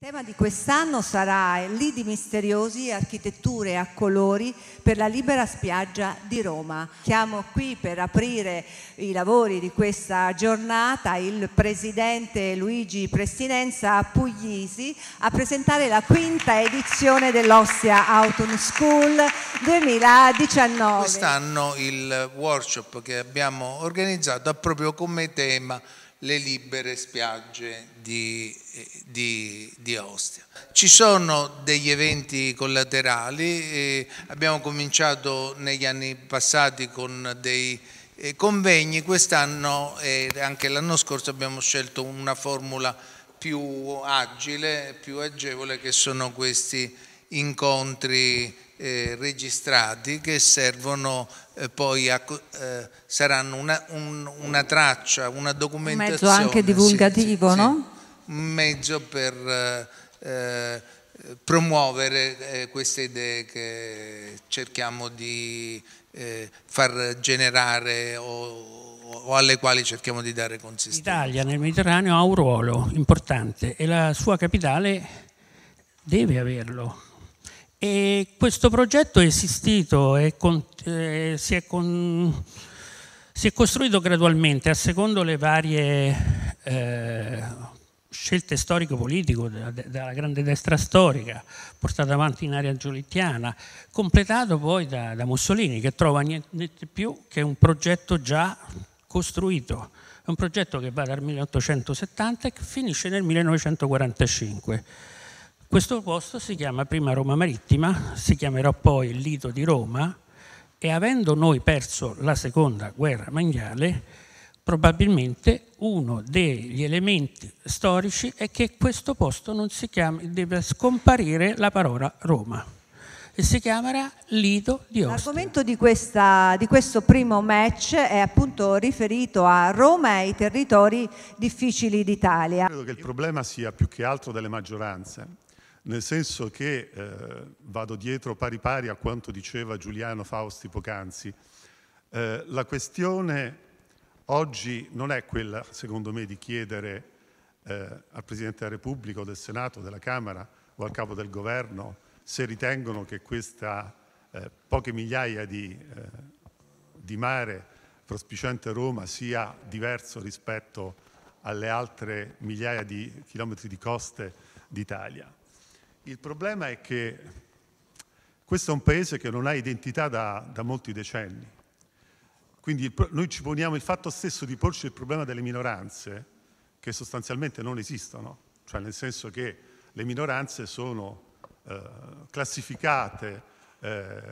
Il tema di quest'anno sarà Lidi misteriosi e architetture a colori per la libera spiaggia di Roma. Chiamo qui per aprire i lavori di questa giornata il presidente Luigi Prestinenza Puglisi a presentare la quinta edizione dell'Ostia Autumn School 2019. Quest'anno il workshop che abbiamo organizzato ha proprio come tema le libere spiagge di, eh, di, di, Ostia. Ci sono degli eventi collaterali, eh, abbiamo cominciato negli anni passati con dei eh, convegni, quest'anno e anche l'anno scorso abbiamo scelto una formula più agile, più agevole che sono questi incontri eh, registrati che servono eh, poi a, eh, saranno una, un, una, traccia, una documentazione. Un mezzo anche divulgativo, sì, sì, no? Un mezzo per eh, eh, promuovere eh, queste idee che cerchiamo di far generare o, o alle quali cerchiamo di dare consistenza. L'Italia nel Mediterraneo ha un ruolo importante e la sua capitale deve averlo e questo progetto è esistito e eh, si, è si, è costruito gradualmente a secondo le varie eh, scelte storico-politiche della, grande destra storica portata avanti in area giolittiana, completato poi da, da Mussolini che trova niente più che un progetto già costruito. È un progetto che va dal 1870 e che finisce nel 1945 questo posto si chiama prima Roma Marittima, si chiamerà poi il Lido di Roma e avendo noi perso la seconda guerra mondiale, probabilmente uno degli elementi storici è che questo posto non si chiami, deve scomparire la parola Roma e si chiamerà Lido di Ostia. L'argomento di, questa, di questo primo match è appunto riferito a Roma e ai territori difficili d'Italia. Credo che il problema sia più che altro delle maggioranze nel senso che eh, vado dietro pari pari a quanto diceva Giuliano Fausti poc'anzi, eh, la questione oggi non è quella, secondo me, di chiedere eh, al Presidente della Repubblica o del Senato, della Camera o al Capo del Governo se ritengono che questa eh, poche migliaia di, eh, di mare prospiciente Roma sia diverso rispetto alle altre migliaia di chilometri di coste d'Italia. Il problema è che questo è un paese che non ha identità da, da molti decenni. Quindi il, noi ci poniamo il fatto stesso di porci il problema delle minoranze, che sostanzialmente non esistono, cioè nel senso che le minoranze sono eh, classificate eh,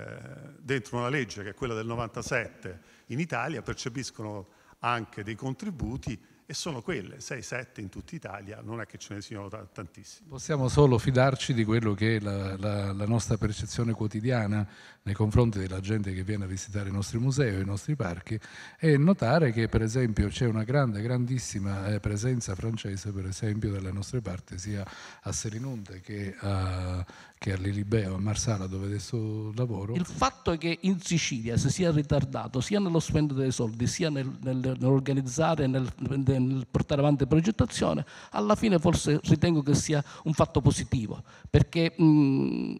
dentro una legge che è quella del 97 in Italia, percepiscono anche dei contributi e sono quelle, 6-7 in tutta Italia, non è che ce ne siano tantissime. Possiamo solo fidarci di quello che è la, la, la, nostra percezione quotidiana nei confronti della gente che viene a visitare i nostri musei o i nostri parchi e notare che per esempio c'è una grande, grandissima eh, presenza francese per esempio dalle nostre parti sia a Serinonte che a, che a Lilibeo, a Marsala dove adesso lavoro. Il fatto è che in Sicilia si sia ritardato sia nello spendere dei soldi sia nel, nel, nell'organizzare nel, nel nel, portare avanti la progettazione, alla fine forse ritengo che sia un fatto positivo, perché mh,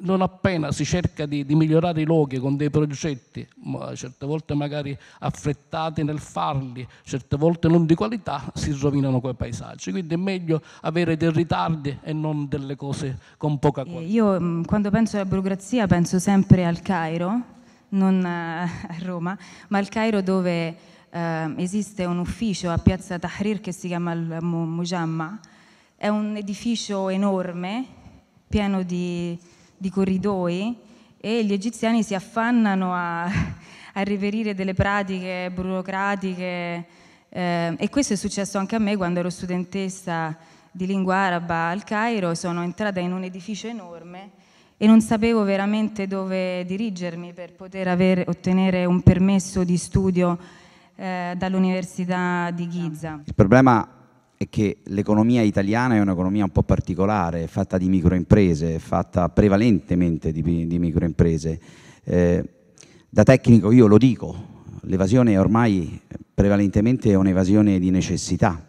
non appena si cerca di, di, migliorare i luoghi con dei progetti, certe volte magari affrettati nel farli, certe volte non di qualità, si rovinano quei paesaggi. Quindi è meglio avere dei ritardi e non delle cose con poca eh, qualità. Io quando penso alla burocrazia penso sempre al Cairo, non eh, a Roma, ma al Cairo dove eh, esiste un ufficio a Piazza Tahrir che si chiama il Mujamma, è un edificio enorme, pieno di, di corridoi e gli egiziani si affannano a, a reperire delle pratiche burocratiche eh, e questo è successo anche a me quando ero studentessa di lingua araba al Cairo, sono entrata in un edificio enorme e non sapevo veramente dove dirigermi per poter avere, ottenere un permesso di studio eh, dall'Università di Ghizza. Il problema è che l'economia italiana è un'economia un po' particolare, fatta di microimprese, fatta prevalentemente di, di microimprese. Eh, da tecnico io lo dico, l'evasione ormai prevalentemente è un'evasione di necessità,